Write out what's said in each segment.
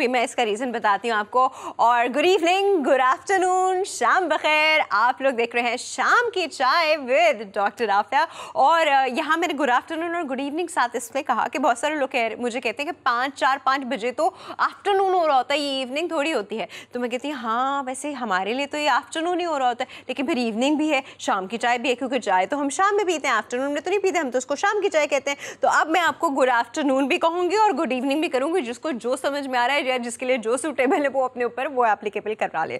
भी मैं इसका रीज़न बताती हूँ आपको और गुड इवनिंग गुड आफ्टरनून शाम बखैर आप लोग देख रहे हैं शाम की चाय विद डॉक्टर आफिया और यहाँ मैंने गुड आफ्टरनून और गुड इवनिंग साथ इसलिए कहा कि बहुत सारे लोग कह मुझे कहते हैं कि पाँच चार पाँच बजे तो आफ्टरनून हो रहा होता है ये इवनिंग थोड़ी होती है तो मैं कहती हूँ हाँ वैसे हमारे लिए तो ये आफ्टरनून ही हो रहा होता है लेकिन फिर इवनिंग भी है शाम की चाय भी है क्योंकि चाय तो हम शाम में पीते हैं आफ्टरनून में तो नहीं पीते हम तो उसको शाम की चाय कहते हैं तो अब मैं आपको गुड आफ्टरनून भी कहूँगी और गुड इवनिंग भी करूँगी जिसको जो समझ में आ रहा है या जिसके लिए जो सूटेबल है वो अपने ऊपर वो एप्लीकेबल करवा ले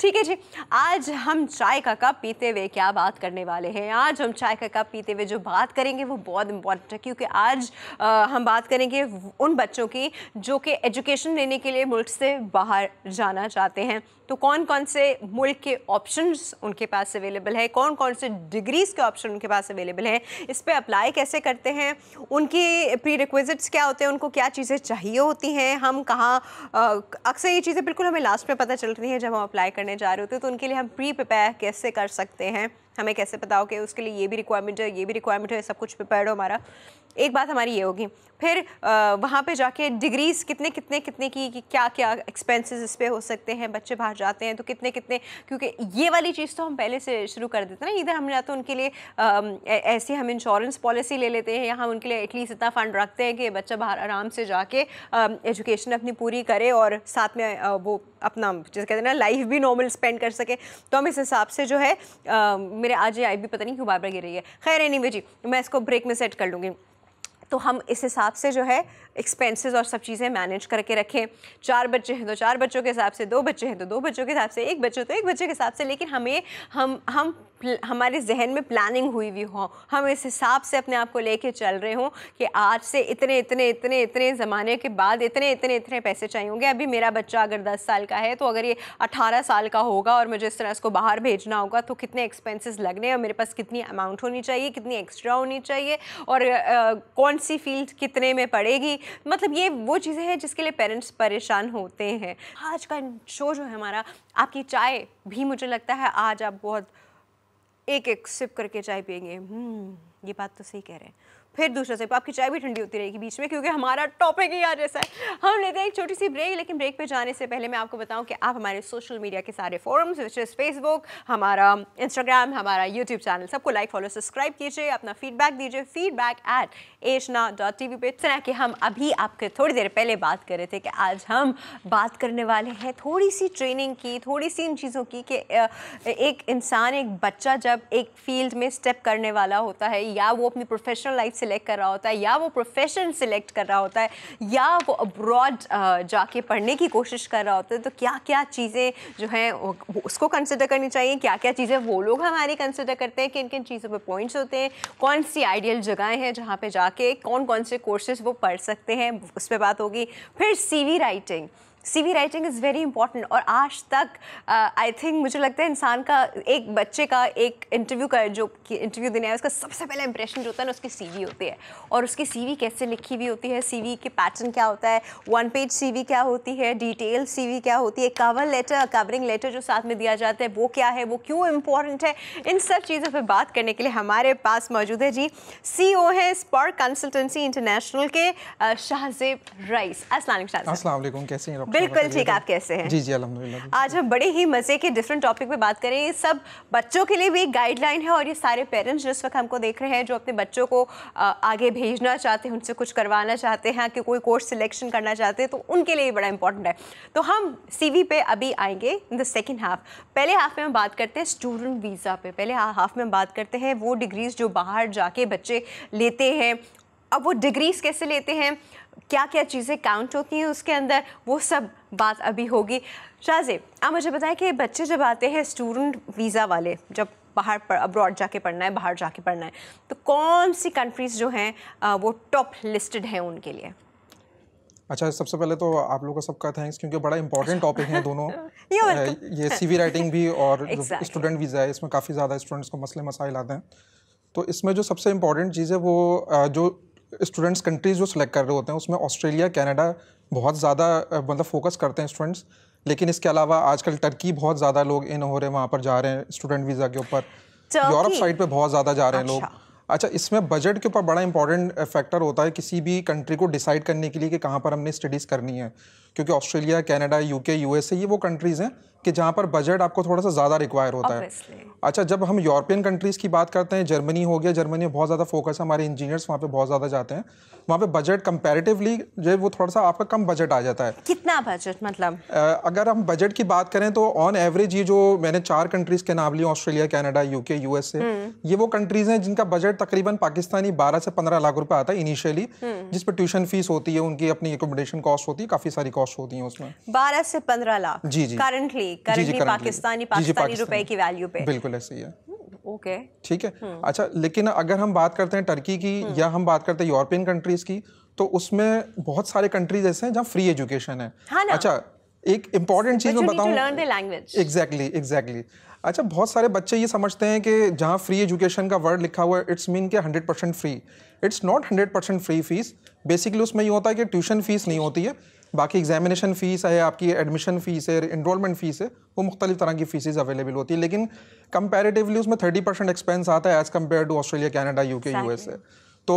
ठीक है जी आज हम चाय का कप पीते हुए क्या बात करने वाले हैं आज हम चाय का कप पीते हुए जो बात करेंगे वो बहुत इंपॉर्टेंट है क्योंकि आज आ, हम बात करेंगे उन बच्चों की जो कि एजुकेशन लेने के लिए मुल्क से बाहर जाना चाहते हैं तो कौन कौन से मुल्क के ऑप्शंस उनके पास अवेलेबल है कौन कौन से डिग्रीज़ के ऑप्शन उनके पास अवेलेबल है इस पर अप्लाई कैसे करते हैं उनकी प्री रिक्वेजिट्स क्या होते हैं उनको क्या चीज़ें चाहिए होती हैं हम कहाँ अक्सर ये चीज़ें बिल्कुल हमें लास्ट में पता चल रही हैं जब हम अप्लाई करने जा रहे होते हैं तो उनके लिए हम प्री प्रिपेयर कैसे कर सकते हैं हमें कैसे पता हो कि उसके लिए ये भी रिक्वायरमेंट है ये भी रिक्वायरमेंट है सब कुछ प्रिपेयर हो हमारा एक बात हमारी ये होगी फिर वहाँ पे जाके डिग्रीज़ कितने कितने कितने की क्या क्या एक्सपेंसेस इस पर हो सकते हैं बच्चे बाहर जाते हैं तो कितने कितने क्योंकि ये वाली चीज़ तो हम पहले से शुरू कर देते हैं ना इधर हम या तो उनके लिए ऐसे हम इंश्योरेंस पॉलिसी ले लेते हैं या हम उनके लिए एटलीस्ट इतना फ़ंड रखते हैं कि बच्चा बाहर आराम से जाके एजुकेशन अपनी पूरी करे और साथ में वो अपना जैसे कहते हैं ना लाइफ भी नॉर्मल स्पेंड कर सके तो हम इस हिसाब से जो है मेरे आज आई भी पता नहीं क्यों बार बार गिर रही है खैर एनी anyway जी मैं इसको ब्रेक में सेट कर लूँगी तो हम इस हिसाब से जो है एक्सपेंसेस और सब चीज़ें मैनेज करके रखें चार बच्चे हैं तो चार बच्चों के हिसाब से दो बच्चे हैं तो दो बच्चों के हिसाब से एक बच्चे तो एक बच्चे के हिसाब से लेकिन हमें हम हम हमारे जहन में प्लानिंग हुई हुई हो हम इस हिसाब से अपने आप को लेके चल रहे हों कि आज से इतने इतने इतने इतने ज़माने के बाद इतने इतने इतने पैसे चाहिए होंगे अभी मेरा बच्चा अगर दस साल का है तो अगर ये अठारह साल का होगा और मुझे इस तरह इसको बाहर भेजना होगा तो कितने एक्सपेंसेस लगने और मेरे पास कितनी अमाउंट होनी चाहिए कितनी एक्स्ट्रा होनी चाहिए और आ, कौन सी फील्ड कितने में पड़ेगी मतलब ये वो चीज़ें हैं जिसके लिए पेरेंट्स परेशान होते हैं आज का शो जो है हमारा आपकी चाय भी मुझे लगता है आज आप बहुत एक एक सिप करके चाय पियेंगे हम्म, ये बात तो सही कह रहे हैं फिर दूसरा सिप आपकी चाय भी ठंडी होती रहेगी बीच में क्योंकि हमारा टॉपिक ही आज ऐसा है हम लेते हैं एक छोटी सी ब्रेक लेकिन ब्रेक पे जाने से पहले मैं आपको बताऊं कि आप हमारे सोशल मीडिया के सारे फोरम्स विच इज़ फेसबुक हमारा इंस्टाग्राम हमारा यूट्यूब चैनल सबको लाइक फॉलो सब्सक्राइब कीजिए अपना फीडबैक दीजिए feedback at Eshna dot T V पर इतना कि हम अभी आपके थोड़ी देर पहले बात कर रहे थे कि आज हम बात करने वाले हैं थोड़ी सी ट्रेनिंग की थोड़ी सी इन चीज़ों की कि एक इंसान एक बच्चा जब एक फील्ड में स्टेप करने वाला होता है या वो अपनी प्रोफेशनल लाइफ सिलेक्ट कर रहा होता है या वो प्रोफेशन सिलेक्ट कर रहा होता है या वो अब्रॉड जाके पढ़ने की कोशिश कर रहा होता है तो क्या क्या चीज़ें जो हैं उसको कंसिडर करनी चाहिए क्या क्या चीज़ें वो लोग हमारी कंसिडर करते हैं किन किन चीज़ों पर पॉइंट्स होते हैं कौन सी आइडियल जगहें हैं जहाँ पर जाके कौन कौन से कोर्सेज वो पढ़ सकते हैं उस पर बात होगी फिर C writing C V writing is very important और आज तक आई uh, थिंक मुझे लगता है इंसान का एक बच्चे का एक इंटरव्यू का जो इंटरव्यू देने आया उसका सबसे पहला इंप्रेशन जो होता है ना उसकी सी वी होती है और उसकी सी वी कैसे लिखी हुई होती है सी वी के पैटर्न क्या होता है वन पेज सी वी क्या होती है डिटेल सी वी क्या होती है कवर लेटर कवरिंग लेटर जो साथ में दिया जाता है वो क्या है वो क्यों इम्पोर्टेंट है इन सब चीज़ों पर बात करने के लिए हमारे पास मौजूद है जी सी ओ है स्पॉर्ट कंसल्टेंसी इंटरनेशनल के शाहजेब रईस असल कैसे बिल्कुल ठीक आप कैसे हैं जी जी अलहमदिल्ला आज हम बड़े ही मज़े के डिफरेंट टॉपिक पे बात करें ये सब बच्चों के लिए भी एक गाइडलाइन है और ये सारे पेरेंट्स जिस वक्त हमको देख रहे हैं जो अपने बच्चों को आगे भेजना चाहते हैं उनसे कुछ करवाना चाहते हैं कि कोई कोर्स सिलेक्शन करना चाहते हैं तो उनके लिए बड़ा इंपॉर्टेंट है तो हम सी पे अभी आएंगे इन द सेकेंड हाफ पहले हाफ में हम बात करते हैं स्टूडेंट वीज़ा पे पहले हाफ में हम बात करते हैं वो डिग्रीज़ जो बाहर जाके बच्चे लेते हैं अब वो डिग्रीज़ कैसे लेते हैं क्या क्या चीज़ें काउंट होती हैं उसके अंदर वो सब बात अभी होगी शाहजेब आप मुझे बताएं कि बच्चे जब आते हैं स्टूडेंट वीज़ा वाले जब बाहर पर अब्रॉड जाके पढ़ना है बाहर जाके पढ़ना है तो कौन सी कंट्रीज़ जो हैं वो टॉप लिस्टेड हैं उनके लिए अच्छा सबसे पहले तो आप लोगों का सबका थैंक्स क्योंकि बड़ा इंपॉर्टेंट टॉपिक है दोनों तो- ये सीवी राइटिंग भी और exactly. स्टूडेंट वीज़ा है इसमें काफ़ी ज़्यादा स्टूडेंट्स को मसले मसाइल आते हैं तो इसमें जो सबसे इम्पॉर्टेंट चीज़ है वो जो स्टूडेंट्स कंट्रीज जो सिलेक्ट कर रहे होते हैं उसमें ऑस्ट्रेलिया कनाडा बहुत ज़्यादा मतलब फोकस करते हैं स्टूडेंट्स लेकिन इसके अलावा आजकल टर्की बहुत ज़्यादा लोग इन हो रहे हैं वहाँ पर जा रहे हैं स्टूडेंट वीज़ा के ऊपर यूरोप साइड पर बहुत ज़्यादा जा रहे हैं लोग अच्छा, अच्छा इसमें बजट के ऊपर बड़ा इंपॉर्टेंट फैक्टर होता है किसी भी कंट्री को डिसाइड करने के लिए कि कहाँ पर हमने स्टडीज़ करनी है क्योंकि ऑस्ट्रेलिया कनाडा यूके यूएसए ये वो कंट्रीज़ हैं कि जहाँ पर बजट आपको थोड़ा सा ज़्यादा रिक्वायर होता Obviously. है अच्छा जब हम यूरोपियन कंट्रीज़ की बात करते हैं जर्मनी हो गया जर्मनी में बहुत ज़्यादा फोकस हमारे इंजीनियर्स वहाँ पे बहुत ज़्यादा जाते हैं वहाँ पे बजट कंपेरेटिवली जो वो थोड़ा सा आपका कम बजट आ जाता है कितना बजट मतलब अगर हम बजट की बात करें तो ऑन एवरेज ये जो मैंने चार कंट्रीज़ के नाम लिए ऑस्ट्रेलिया कैनेडा यू के ये वो कंट्रीज़ हैं जिनका बजट तकरीबन पाकिस्तानी बारह से पंद्रह लाख रुपये आता है इनिशियली हम्म। जिस पर ट्यूशन फीस होती है उनकी अपनी एकोमोडेशन कॉस्ट होती है काफ़ी सारी कॉस्ट कॉस्ट होती है उसमें बारह से पंद्रह लाख जी जी करंटली करंटली पाकिस्तानी पाकिस्तानी रुपए की वैल्यू पे बिल्कुल ऐसे ही है ओके हम्म, ठीक है हम्म। अच्छा लेकिन अगर हम बात करते हैं टर्की की हम्म। या हम बात करते हैं यूरोपियन कंट्रीज की तो उसमें बहुत सारे कंट्रीज ऐसे हैं जहाँ फ्री एजुकेशन है हाँ अच्छा एक इम्पॉर्टेंट चीज़ मैं बताऊँ एग्जैक्टली एग्जैक्टली अच्छा बहुत सारे बच्चे ये समझते हैं कि जहाँ फ्री एजुकेशन का वर्ड लिखा हुआ है इट्स मीन के hundred percent free it's not hundred percent free fees basically उसमें ये होता है कि ट्यूशन फीस नहीं होती है बाकी एग्जामिनेशन फ़ीस है आपकी एडमिशन फ़ीस है इनरोलमेंट फ़ीस है वो मुख्तलिफ तरह की फ़ीसेज़ अवेलेबल होती है लेकिन कंपेरेटिवली उसमें थर्टी परसेंट एक्सपेंस आता है as compare to Australia Canada U K U S A तो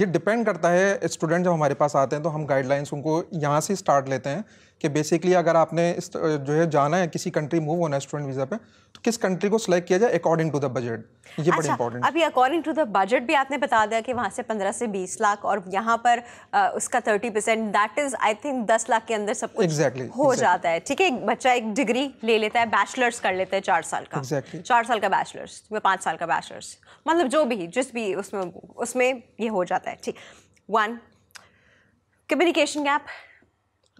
ये डिपेंड करता है स्टूडेंट जब हमारे पास आते हैं तो हम गाइडलाइंस उनको यहाँ से स्टार्ट लेते हैं कि बेसिकली अगर आपने इस जो है जाना है किसी कंट्री मूव होना है स्टूडेंट वीज़ा पे तो किस कंट्री को सिलेक्ट किया जाए अकॉर्डिंग टू द बजट ये बड़ी इंपॉर्टेंट अच्छा, अभी अकॉर्डिंग टू द बजट भी आपने बता दिया कि वहाँ से पंद्रह से बीस लाख और यहाँ पर उसका thirty percent that is I think दस लाख के अंदर सब कुछ exactly, हो exactly. जाता है ठीक है बच्चा एक डिग्री ले लेता है बैचलर्स कर लेता है चार साल का exactly. चार साल का बैचलर्स या पाँच साल का बैचलर्स मतलब जो भी जिस भी उसमें उसमें ये हो जाता है ठीक वन कम्युनिकेशन गैप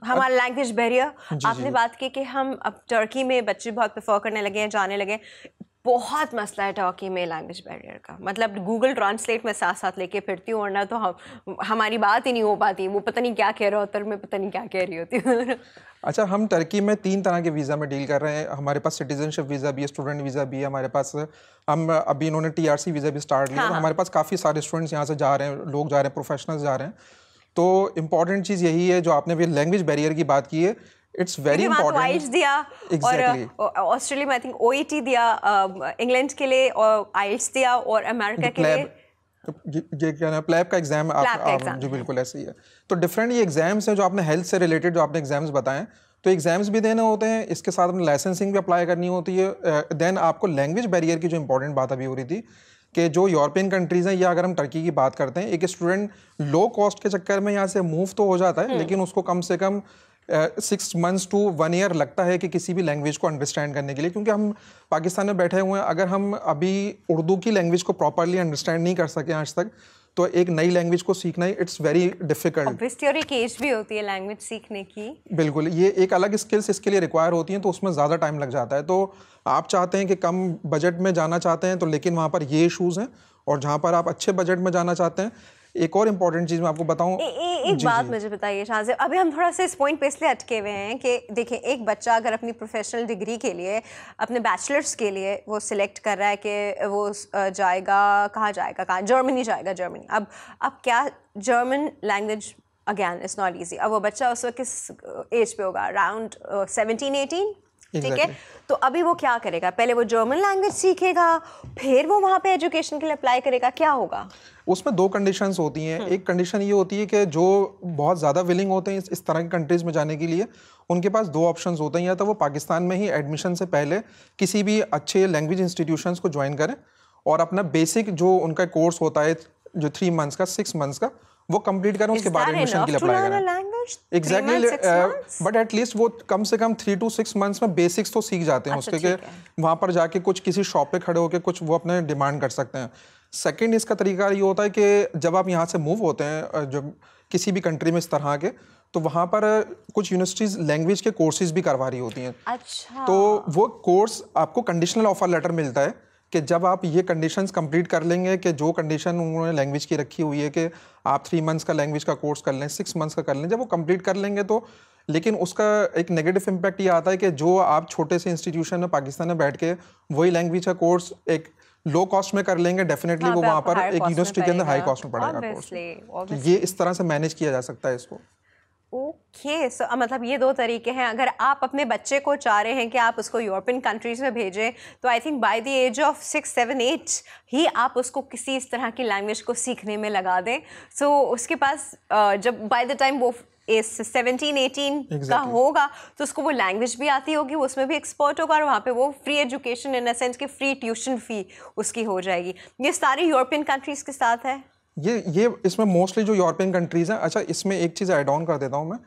हमारा लैंग्वेज बैरियर आपने बात की कि हम अब टर्की में बच्चे बहुत प्रेफर करने लगे हैं जाने लगे बहुत मसला है टर्की में लैंग्वेज बैरियर का मतलब गूगल ट्रांसलेट में साथ साथ लेके फिरती हूँ वरना तो हम हमारी बात ही नहीं हो पाती वो पता नहीं क्या कह रहा होता और मैं पता नहीं क्या कह रही होती हूँ अच्छा हम टर्की में तीन तरह के वीज़ा में डील कर रहे हैं हमारे पास सिटीजनशिप वीज़ा भी है स्टूडेंट वीज़ा भी है हमारे पास हम अभी इन्होंने टी वीज़ा भी स्टार्ट लिया हाँ, तो हाँ। हमारे पास काफ़ी सारे स्टूडेंट्स यहाँ से जा रहे हैं लोग जा रहे हैं प्रोफेशनल्स जा रहे हैं तो इम्पॉर्टेंट चीज़ यही है जो आपने भी लैंग्वेज बैरियर की बात की है इट्स वेरी इंपॉर्टेंट दिया exactly. और ऑस्ट्रेलिया में आई थिंक ओईटी दिया इंग्लैंड के लिए और आइल्स दिया और अमेरिका के लिए ये क्या ना प्लेब का एग्जाम आप, आप जो बिल्कुल ऐसे ही है तो डिफरेंट ये एग्जाम्स हैं जो आपने हेल्थ से रिलेटेड जो आपने एग्जाम्स बताएं तो एग्जाम्स भी देने होते हैं इसके साथ अपने लाइसेंसिंग भी अप्लाई करनी होती है देन आपको लैंग्वेज बैरियर की जो इंपॉर्टेंट बात अभी हो रही थी कि जो यूरोपियन कंट्रीज़ हैं या अगर हम टर्की की बात करते हैं एक स्टूडेंट लो कॉस्ट के चक्कर में यहाँ से मूव तो हो जाता है हम्म। लेकिन उसको कम से कम six months to one year लगता है कि किसी भी लैंग्वेज को अंडरस्टैंड करने के लिए क्योंकि हम पाकिस्तान में बैठे हुए हैं अगर हम अभी उर्दू की लैंग्वेज को प्रॉपरली अंडरस्टैंड नहीं कर सके आज तक तो एक नई लैंग्वेज को सीखना इट्स वेरी डिफिकल्ट और एक एज भी होती है लैंग्वेज सीखने की बिल्कुल ये एक अलग स्किल्स इसके लिए रिक्वायर होती हैं तो उसमें ज़्यादा टाइम लग जाता है तो आप चाहते हैं कि कम बजट में जाना चाहते हैं तो लेकिन वहाँ पर ये इशूज़ हैं और जहाँ पर आप अच्छे बजट में जाना चाहते हैं एक और इम्पोर्टेंट चीज़ मैं आपको बताऊँ एक जी, बात जी. मुझे बताइए शाहजेब अभी हम थोड़ा सा इस पॉइंट पे इसलिए अटके हुए हैं कि देखिए एक बच्चा अगर अपनी प्रोफेशनल डिग्री के लिए अपने बैचलर्स के लिए वो सिलेक्ट कर रहा है कि वो जाएगा कहाँ जाएगा कहाँ जर्मनी जाएगा जर्मनी अब अब क्या German language again is not easy अब वो बच्चा उस वक्त किस एज पे होगा अराउंड सेवनटीन एटीन ठीक है तो अभी वो क्या करेगा पहले वो जर्मन लैंग्वेज सीखेगा फिर वो वहाँ पे एजुकेशन के लिए अप्लाई करेगा क्या होगा उसमें दो कंडीशन होती हैं हम्म। एक कंडीशन ये होती है कि जो बहुत ज़्यादा विलिंग होते हैं इस तरह की कंट्रीज़ में जाने के लिए उनके पास दो ऑप्शन होते हैं या तो वो पाकिस्तान में ही एडमिशन से पहले किसी भी अच्छे लैंग्वेज इंस्टीट्यूशन को ज्वाइन करें और अपना बेसिक जो उनका कोर्स होता है जो थ्री मंथ्स का सिक्स मंथ्स का वो कंप्लीट करें उसके बाद एडमिशन के लिए अप्लाई करें एग्जैक्टली बट एटलीस्ट वो कम से कम थ्री टू सिक्स मंथ्स में बेसिक्स तो सीख जाते हैं अच्छा, उसके वहाँ पर जाके कुछ किसी शॉप पे खड़े होकर कुछ वो अपने डिमांड कर सकते हैं सेकेंड इसका तरीका ये होता है कि जब आप यहाँ से मूव होते हैं जब किसी भी कंट्री में इस तरह के तो वहाँ पर कुछ यूनिवर्सिटीज़ लैंग्वेज के कोर्सेज भी करवा रही होती हैं अच्छा तो वो कोर्स आपको कंडीशनल ऑफर लेटर मिलता है कि जब आप ये कंडीशंस कंप्लीट कर लेंगे कि जो कंडीशन उन्होंने लैंग्वेज की रखी हुई है कि आप थ्री मंथ्स का लैंग्वेज का कोर्स कर लें सिक्स मंथ्स का कर लें जब वो कंप्लीट कर लेंगे तो लेकिन उसका एक नेगेटिव इम्पैक्ट ये आता है कि जो आप छोटे से इंस्टीट्यूशन में पाकिस्तान में बैठ के वही लैंग्वेज का कोर्स एक लो कॉस्ट में कर लेंगे डेफिनेटली हाँ, वो वहाँ पर एक यूनिवर्सिटी के अंदर हाई कॉस्ट में पड़ेगा कोर्स तो ये इस तरह से मैनेज किया जा सकता है इसको ओके okay, सो so, मतलब ये दो तरीके हैं अगर आप अपने बच्चे को चाह रहे हैं कि आप उसको यूरोपियन कंट्रीज़ में भेजें तो I think by the age of six seven eight ही आप उसको किसी इस तरह की लैंग्वेज को सीखने में लगा दें सो so, उसके पास जब बाय द टाइम वो इस सेवनटीन एटीन का होगा तो उसको वो लैंग्वेज भी आती होगी उसमें भी एक्सपर्ट होगा और वहाँ पे वो free education in the sense कि फ्री ट्यूशन फ़ी उसकी हो जाएगी ये सारी यूरोपियन कंट्रीज़ के साथ है ये ये इसमें मोस्टली जो यूरोपियन कंट्रीज़ हैं अच्छा इसमें एक चीज़ ऐड ऑन कर देता हूँ मैं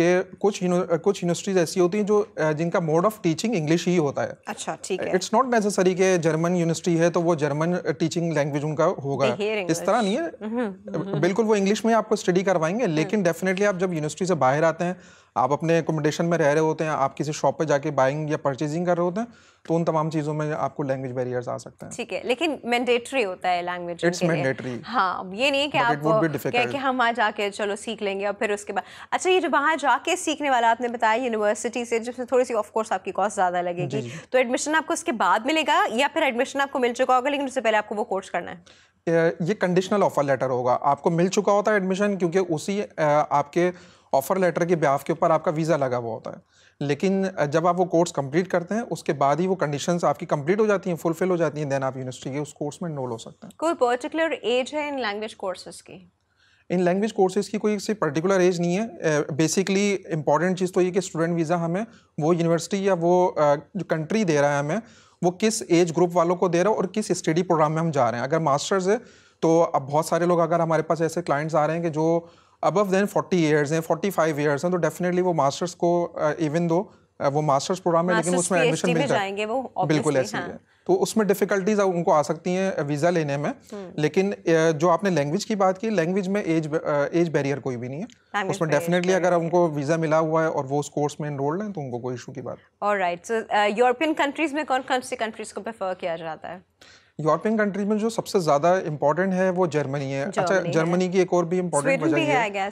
कि कुछ कुछ यूनिवर्सिटीज़ ऐसी होती हैं जो जिनका मोड ऑफ टीचिंग इंग्लिश ही होता है अच्छा ठीक है इट्स नॉट नेसेसरी कि जर्मन यूनिवर्सिटी है तो वो जर्मन टीचिंग लैंग्वेज उनका होगा इस तरह नहीं है बिल्कुल वो इंग्लिश में आपको स्टडी करवाएंगे लेकिन डेफिनेटली हम्म। आप जब यूनिवर्सिटी से बाहर आते हैं आप अपने एकोमोडेशन में रह रहे होते हैं आप किसी शॉप पे जाके बाइंग या परचेजिंग कर रहे होते हैं तो उन तमाम चीज़ों में आपको लैंग्वेज बैरियर्स आ सकते हैं ठीक है लेकिन मैंडेटरी होता है लैंग्वेज इट्स मैंडेटरी हाँ ये नहीं कि आप क्या कि हम वहाँ जाके चलो सीख लेंगे और फिर उसके बाद अच्छा ये जो वहाँ जाके सीखने वाला आपने बताया यूनिवर्सिटी से जिसमें थोड़ी सी ऑफकोर्स आपकी कॉस्ट ज़्यादा लगेगी तो एडमिशन आपको उसके बाद मिलेगा या फिर एडमिशन आपको मिल चुका होगा लेकिन उससे पहले आपको वो कोर्स करना है ये कंडीशनल ऑफर लेटर होगा आपको मिल चुका होता है एडमिशन क्योंकि उसी आपके ऑफ़र लेटर के ब्याह के ऊपर आपका वीज़ा लगा हुआ होता है लेकिन जब आप वो कोर्स कंप्लीट करते हैं उसके बाद ही वो कंडीशंस आपकी कंप्लीट हो जाती हैं फुलफिल हो जाती हैं देन आप यूनिवर्सिटी के उस कोर्स में नोल हो सकते हैं कोई पर्टिकुलर एज है इन लैंग्वेज कोर्सेज की इन लैंग्वेज कोर्सेज की कोई से पर्टिकुलर एज नहीं है बेसिकली इंपॉर्टेंट चीज़ तो ये कि स्टूडेंट वीज़ा हमें वो यूनिवर्सिटी या वो जो कंट्री दे रहा है हमें वो किस एज ग्रुप वालों को दे रहा है और किस स्टडी प्रोग्राम में हम जा रहे हैं अगर मास्टर्स है तो अब बहुत सारे लोग अगर हमारे पास ऐसे क्लाइंट्स आ रहे हैं कि जो अबव देन 40 ईयर्स हैं 45 ईयर्स हैं तो डेफिनेटली वो मास्टर्स को इवन uh, दो uh, वो मास्टर्स प्रोग्राम है लेकिन उसमें एडमिशन मिल जाएंगे वो बिल्कुल ऐसी हाँ। है तो उसमें डिफिकल्टीज उनको आ सकती हैं वीज़ा uh, लेने में हम्म। लेकिन जो आपने लैंग्वेज की बात की लैंग्वेज में एज एज बैरियर कोई भी नहीं है उसमें डेफिनेटली अगर उनको वीज़ा मिला हुआ है और वो उस कोर्स में इनरोल्ड हैं तो उनको कोई इशू की बात और राइट सो यूरोपियन कंट्रीज़ में कौन कौन सी कंट्रीज़ को प्रेफर किया जाता है यूरोपियन कंट्रीज में जो सबसे ज्यादा इम्पोर्टेंट है वो जर्मनी है Germany अच्छा जर्मनी की एक और भी इम्पोर्टेंट वजह है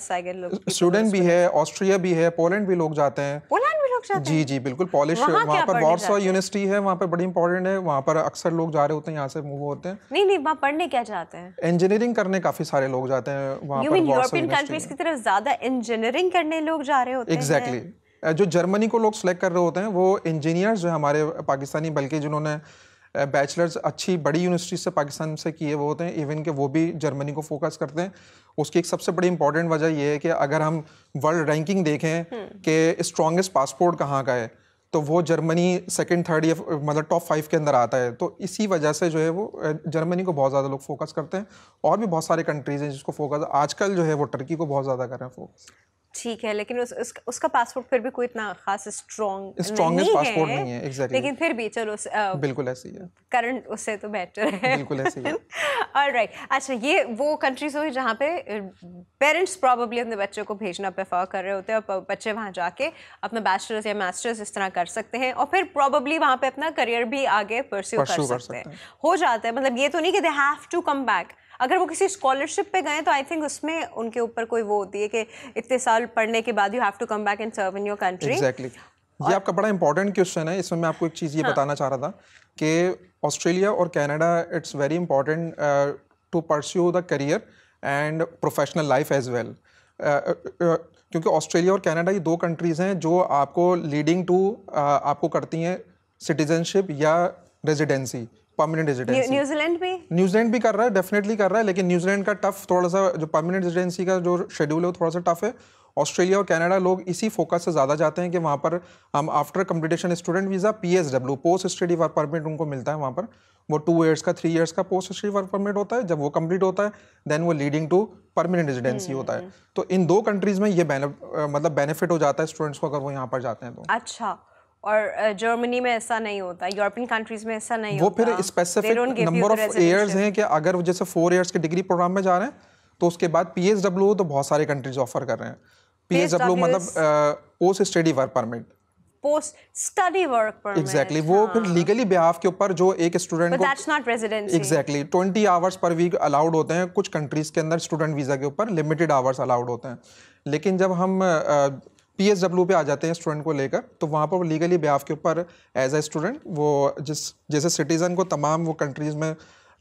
स्वीडन भी है ऑस्ट्रिया भी है पोलैंड भी लोग जाते हैं पोलैंड भी लोग जाते जी जी बिल्कुल पॉलिश वहाँ पर वॉर्सो यूनिवर्सिटी है वहाँ पर बड़ी इंपॉर्टेंट है वहाँ पर अक्सर लोग जा रहे होते हैं यहाँ से मूव होते हैं नहीं नहीं वहाँ पढ़ने क्या जाते हैं इंजीनियरिंग करने काफी सारे लोग जाते हैं वहाँ पर यूरोपियन कंट्रीज की तरफ ज्यादा इंजीनियरिंग करने लोग जा रहे होते हैं एग्जैक्टली जो जर्मनी को लोग सेलेक्ट कर रहे होते हैं वो इंजीनियर्स जो हमारे पाकिस्तानी बल्कि जिन्होंने बैचलर्स अच्छी बड़ी यूनिवर्सिटी से पाकिस्तान से किए हुए होते हैं इवन के वो भी जर्मनी को फोकस करते हैं उसकी एक सबसे बड़ी इंपॉर्टेंट वजह यह है कि अगर हम वर्ल्ड रैंकिंग देखें हम्म। कि स्ट्रॉन्गेस्ट पासपोर्ट कहाँ का है तो वो जर्मनी सेकंड थर्ड या मतलब टॉप फाइव के अंदर आता है तो इसी वजह से जो है वो जर्मनी को बहुत ज़्यादा लोग फोकस करते हैं और भी बहुत सारे कंट्रीज़ हैं जिसको फोकस आजकल जो है वो टर्की को बहुत ज़्यादा कर रहे हैं फोकस ठीक है लेकिन उस, उस, उसका पासपोर्ट फिर भी कोई इतना खास स्ट्रॉन्ग स्ट्रॉन्गेस्ट पासपोर्ट नहीं है exactly. लेकिन फिर भी चलो उस, आ, बिल्कुल ऐसे ही है करंट उससे तो बेटर है बिल्कुल ऐसे ही है right. अच्छा ये वो कंट्रीज हो जहाँ पे पेरेंट्स प्रॉबली अपने बच्चों को भेजना प्रेफर कर रहे होते हैं और बच्चे वहाँ जाके अपना बैचलर्स या मास्टर्स इस तरह कर सकते हैं और फिर प्रॉबली वहाँ पे अपना करियर भी आगे परस्यू कर सकते हैं हो जाता है मतलब ये तो नहीं कि they have to come back अगर वो किसी स्कॉलरशिप पे गए तो आई थिंक उसमें उनके ऊपर कोई वो होती है कि इतने साल पढ़ने के बाद you have to come back and serve in your country ये आपका बड़ा इंपॉर्टेंट क्वेश्चन है इसमें मैं आपको एक चीज़ ये हाँ. बताना चाह रहा था कि ऑस्ट्रेलिया और Canada it's very important to pursue the career and professional life as well क्योंकि ऑस्ट्रेलिया और कनाडा ये दो कंट्रीज़ हैं जो आपको लीडिंग टू uh, आपको करती हैं सिटीजनशिप या रेजिडेंसी परमानेंट रेजिडेंसी न्यूजीलैंड भी न्यूजीलैंड भी कर रहा है डेफिनेटली कर रहा है लेकिन न्यूजीलैंड का टफ थोड़ा सा जो परमानेंट रेजिडेंसी का जो शेड्यूल है वो थोड़ा सा टफ है ऑस्ट्रेलिया और कनाडा लोग इसी फोकस से ज़्यादा जाते हैं कि वहाँ पर हम after completion student visa P S W post study work permit उनको मिलता है वहाँ पर वो टू ईयर्स का थ्री ईयर्स का पोस्ट स्टडी वर्क परमिट होता है जब वो कंप्लीट होता है देन वो लीडिंग टू परमानेंट रेजिडेंसी होता है हम्म। तो इन दो कंट्रीज़ में ये मतलब बेनिफिट हो जाता है स्टूडेंट्स को अगर वो यहाँ पर जाते हैं तो अच्छा और जर्मनी में ऐसा नहीं होता यूरोपियन कंट्रीज में ऐसा नहीं वो फिर स्पेसिफिक नंबर ऑफ ईयर्स हैं कि अगर जैसे फोर ईयर्स के डिग्री प्रोग्राम में जा रहे हैं तो उसके बाद पी तो बहुत सारे कंट्रीज ऑफर कर रहे हैं पी मतलब पोस्ट स्टडी वर्क परमिट कुछ कंट्रीज के अंदर स्टूडेंट वीज़ा के ऊपर लिमिटेड आवर्स अलाउड होते हैं लेकिन जब हम पी एस डब्ल्यू पे आ जाते हैं स्टूडेंट को लेकर तो वहाँ पर वो लीगली बिहाफ के ऊपर एज ए स्टूडेंट वो जिस जैसे सिटीज़न को तमाम वो कंट्रीज़ में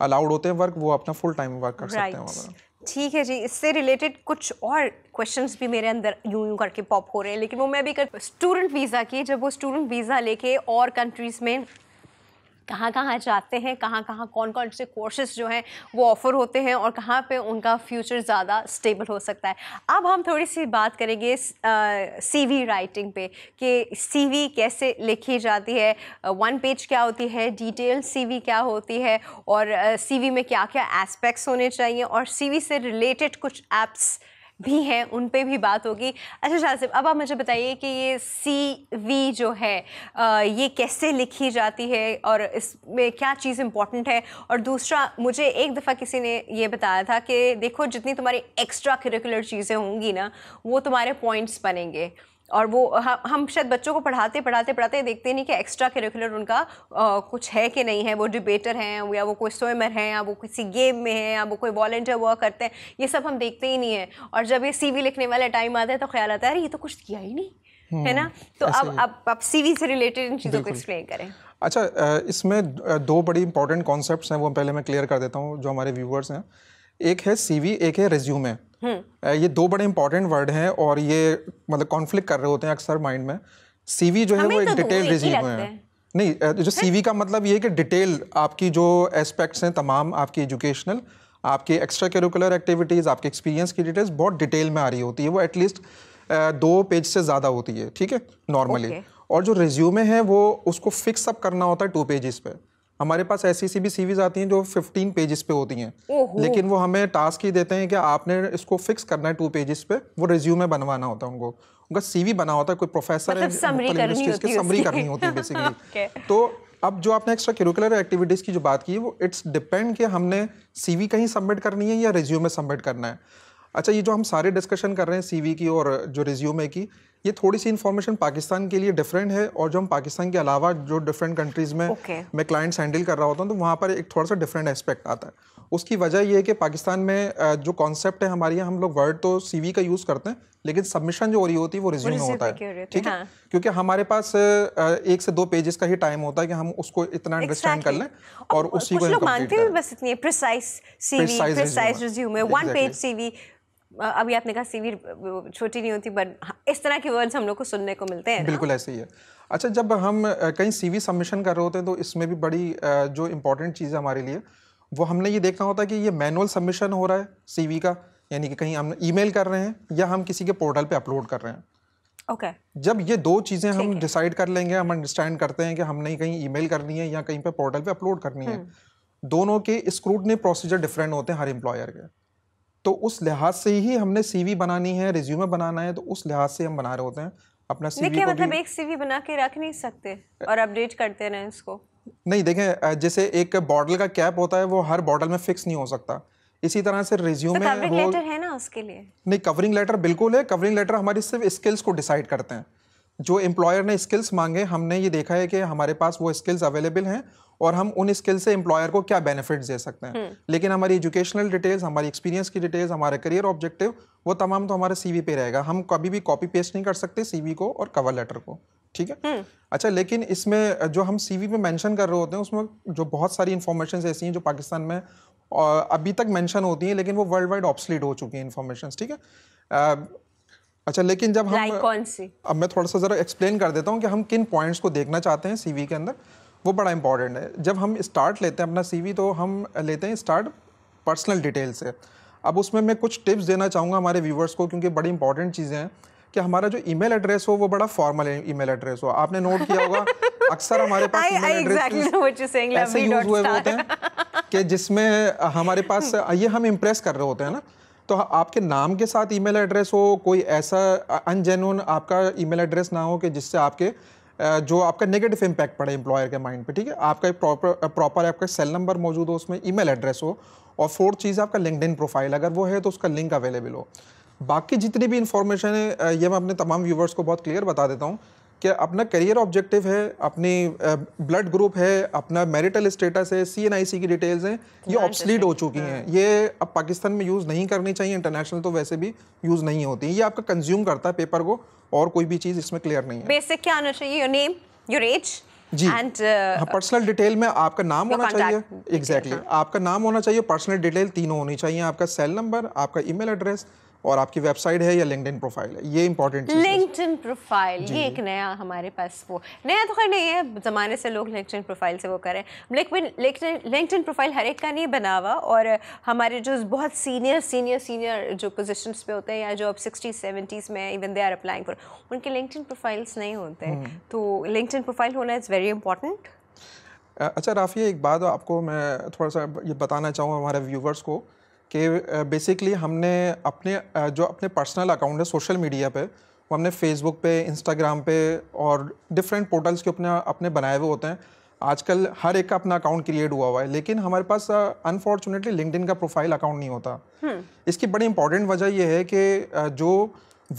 अलाउड होते हैं वर्क वो अपना फुल टाइम वर्क कर सकते हैं ठीक है जी इससे रिलेटेड कुछ और क्वेश्चंस भी मेरे अंदर यूं यूं करके पॉप हो रहे हैं लेकिन वो मैं भी कर स्टूडेंट वीज़ा की जब वो स्टूडेंट वीज़ा लेके और कंट्रीज़ में कहाँ कहाँ जाते हैं कहाँ कहाँ कौन कौन से कोर्सेज जो हैं वो ऑफ़र होते हैं और कहाँ पे उनका फ्यूचर ज़्यादा स्टेबल हो सकता है अब हम थोड़ी सी बात करेंगे सीवी राइटिंग पे कि सीवी कैसे लिखी जाती है वन पेज क्या होती है डिटेल सीवी क्या होती है और सीवी में क्या क्या एस्पेक्ट्स होने चाहिए और सीवी से रिलेटेड कुछ ऐप्स भी हैं उन पे भी बात होगी अच्छा शाहब अब आप मुझे बताइए कि ये सी वी जो है आ, ये कैसे लिखी जाती है और इसमें क्या चीज़ इम्पॉर्टेंट है और दूसरा मुझे एक दफ़ा किसी ने ये बताया था कि देखो जितनी तुम्हारी एक्स्ट्रा करिकुलर चीज़ें होंगी ना वो तुम्हारे पॉइंट्स बनेंगे और वो हम हम शायद बच्चों को पढ़ाते पढ़ाते पढ़ाते देखते नहीं कि एक्स्ट्रा करिकुलर उनका आ, कुछ है कि नहीं है वो डिबेटर हैं या वो कोई स्विमर हैं या वो किसी गेम में हैं या वो कोई वॉल्टियर वर्क करते हैं ये सब हम देखते ही नहीं है और जब ये सीवी लिखने वाला टाइम आता है तो ख्याल आता है अरे ये तो कुछ किया ही नहीं है ना हम्म, तो अब अब अब सी से रिलेटेड इन चीज़ों को एक्सप्लेन करें अच्छा इसमें दो बड़ी इंपॉर्टेंट कॉन्सेप्ट हैं वो पहले मैं क्लियर कर देता हूँ जो हमारे व्यूवर्स हैं एक है सीवी एक है रेज्यूमे हम्म. ये दो बड़े इंपॉर्टेंट वर्ड हैं और ये मतलब कॉन्फ्लिक्ट कर रहे होते हैं अक्सर माइंड में सीवी जो है वो एक डिटेल तो रेज्यूमे है नहीं जो सीवी का मतलब ये है कि डिटेल आपकी जो एस्पेक्ट्स हैं तमाम आपकी एजुकेशनल आपकी एक्स्ट्रा करिकुलर एक्टिविटीज़ आपके एक्सपीरियंस की डिटेल्स बहुत डिटेल में आ रही होती है वो एटलीस्ट दो पेज से ज़्यादा होती है ठीक है नॉर्मली okay. और जो रिज्यूमे है वो उसको फिक्स अप करना होता है टू पेजेस पे हमारे पास ऐसी सी भी सीवीज आती हैं जो 15 पेजेस पे होती हैं लेकिन वो हमें टास्क ही देते हैं कि आपने इसको फिक्स करना है टू पेजेस पे वो रिज्यूमे बनवाना होता है उनको उनका सीवी बना होता है कोई प्रोफेसर मतलब है समरी मतलब करनी होती है बेसिकली तो अब जो आपने एक्स्ट्रा करिकुलर एक्टिविटीज़ की जो बात की वो इट्स डिपेंड कि हमने सीवी कहीं सबमिट करनी है या रिज्यूमे सबमिट करना है अच्छा ये जो हम सारे डिस्कशन कर रहे हैं सीवी की और जो रिज्यूमे की ये थोड़ी सी इन्फॉर्मेशन पाकिस्तान के लिए डिफरेंट है और जो हम पाकिस्तान के अलावा जो डिफरेंट कंट्रीज़ में okay. मैं क्लाइंट्स हैंडल कर रहा होता हूँ तो वहाँ पर एक थोड़ा सा डिफरेंट एस्पेक्ट आता है उसकी वजह यह है कि पाकिस्तान में जो कॉन्सेप्ट है हमारे यहाँ हम लोग वर्ड तो सी का यूज़ करते हैं लेकिन सबमिशन जो हो रही होती है वो रिज्यूम में होता है ठीक है हाँ। क्योंकि हमारे पास एक से दो पेजेस का ही टाइम होता है कि हम उसको इतना अंडरस्टैंड exactly. कर लें और, और उसी को मानते हैं बस इतनी है precise CV precise one page CV अभी आपने कहा सीवी छोटी नहीं होती बट हाँ, इस तरह के वर्ड्स हम लोग को सुनने को मिलते हैं बिल्कुल ऐसे ही है अच्छा जब हम कहीं सीवी सबमिशन कर रहे होते हैं तो इसमें भी बड़ी जो इम्पोर्टेंट चीज़ है हमारे लिए वो हमने ये देखना होता है कि ये मैनुअल सबमिशन हो रहा है सीवी का यानी कि कहीं हम ईमेल कर रहे हैं या हम किसी के पोर्टल पे अपलोड कर रहे हैं ओके okay. जब ये दो चीज़ें हम डिसाइड कर लेंगे हम अंडरस्टैंड करते हैं कि हमने कहीं ईमेल करनी है या कहीं पे पोर्टल पे अपलोड करनी है हम्म। दोनों के स्क्रूटनी प्रोसीजर डिफरेंट होते हैं हर एम्प्लॉयर के तो उस लिहाज से ही हमने सीवी बनानी है रिज्यूमे बनाना है तो उस लिहाज से हम बना रहे होते हैं अपना सीवी को मतलब एक सीवी बना के रख नहीं सकते और अपडेट करते रहें इसको नहीं देखें जैसे एक बॉटल का कैप होता है वो हर बॉटल में फिक्स नहीं हो सकता इसी तरह से रिज्यूमे तो लेटर है ना उसके लिए नहीं कवरिंग लेटर बिल्कुल है कवरिंग लेटर हमारी सिर्फ स्किल्स को डिसाइड करते हैं जो एम्प्लॉयर ने स्किल्स मांगे हमने ये देखा है कि हमारे पास वो स्किल्स अवेलेबल हैं और हम उन स्किल्स से एम्प्लॉयर को क्या बेनिफिट्स दे सकते हैं हम्म। लेकिन हमारी एजुकेशनल डिटेल्स हमारी एक्सपीरियंस की डिटेल्स हमारे करियर ऑब्जेक्टिव वो तमाम तो हमारे सी पे रहेगा हम कभी भी कॉपी पेस्ट नहीं कर सकते सी को और कवर लेटर को ठीक है हम्म। अच्छा लेकिन इसमें जो हम सी वी मेंशन कर रहे होते हैं उसमें जो बहुत सारी इन्फॉर्मेशन ऐसी हैं जो पाकिस्तान में अभी तक मेंशन होती हैं लेकिन वो वर्ल्ड वाइड ऑप्सलीट हो चुकी हैं इन्फॉर्मेशन ठीक है अच्छा लेकिन जब हम like कौन सी अब मैं थोड़ा सा ज़रा एक्सप्लेन कर देता हूँ कि हम किन पॉइंट्स को देखना चाहते हैं सीवी के अंदर वो बड़ा इंपॉर्टेंट है जब हम स्टार्ट लेते हैं अपना सीवी तो हम लेते हैं स्टार्ट पर्सनल डिटेल से अब उसमें मैं कुछ टिप्स देना चाहूँगा हमारे व्यूवर्स को क्योंकि बड़ी इंपॉर्टेंट चीज़ें हैं कि हमारा जो ईमेल एड्रेस हो वो बड़ा फॉर्मल ईमेल एड्रेस हो आपने नोट किया होगा अक्सर हमारे पास ईमेल एड्रेस ऐसे यूज हुए होते हैं कि जिसमें हमारे पास ये हम इम्प्रेस कर रहे होते हैं ना तो आपके नाम के साथ ईमेल एड्रेस हो कोई ऐसा अनजेन्यून आपका ईमेल एड्रेस ना हो कि जिससे आपके जो आपका नेगेटिव इम्पैक्ट पड़े एम्प्लॉयर के माइंड पे ठीक है आपका एक प्रॉपर प्रॉपर आपका सेल नंबर मौजूद हो उसमें ईमेल एड्रेस हो और फोर्थ चीज़ आपका लिंकड प्रोफाइल अगर वो है तो उसका लिंक अवेलेबल हो बाकी जितनी भी इंफॉर्मेशन है ये मैं अपने तमाम व्यूवर्स को बहुत क्लियर बता देता हूँ कि अपना करियर ऑब्जेक्टिव है अपनी ब्लड ग्रुप है अपना मैरिटल स्टेटस है सी की डिटेल्स हैं ये ऑप्सलीड हो चुकी हैं हाँ। ये अब पाकिस्तान में यूज़ नहीं करनी चाहिए इंटरनेशनल तो वैसे भी यूज़ नहीं होती ये आपका कंज्यूम करता है पेपर को और कोई भी चीज़ इसमें क्लियर नहीं है बेसिक क्या होना चाहिए योर नेम योर एज जी पर्सनल uh, डिटेल हाँ, में आपका नाम होना चाहिए एग्जैक्टली exactly. हाँ. आपका नाम होना चाहिए पर्सनल डिटेल तीनों होनी चाहिए आपका सेल नंबर आपका ईमेल एड्रेस और आपकी वेबसाइट है या लिंक्डइन प्रोफाइल है ये इंपॉर्टेंट लिंक्डइन प्रोफाइल ये एक नया हमारे पास वो नया तो खैर नहीं है ज़माने से लोग लिंक्डइन प्रोफाइल से वो करें लेकिन लिंक्डइन प्रोफाइल हर एक का नहीं बना हुआ और हमारे जो बहुत सीनियर सीनियर सीनियर जो पोजिशन पे होते हैं या जो अब सिक्सटी सेवेंटीज़ में even they are applying for उनके लिंक्डइन प्रोफाइल्स नहीं होते हैं हम्म। तो लिंक्डइन प्रोफाइल होना इज़ वेरी इंपॉर्टेंट अच्छा राफ़िया एक बात आपको मैं थोड़ा सा ये बताना चाहूँगा हमारे व्यूवर्स को कि बेसिकली हमने अपने जो अपने पर्सनल अकाउंट है सोशल मीडिया पे वो हमने फेसबुक पे इंस्टाग्राम पे और डिफरेंट पोर्टल्स के अपने अपने बनाए हुए होते हैं आजकल हर एक का अपना अकाउंट क्रिएट हुआ हुआ है लेकिन हमारे पास अनफॉर्चुनेटली लिंकड का प्रोफाइल अकाउंट नहीं होता हम्म। इसकी बड़ी इंपॉर्टेंट वजह यह है कि जो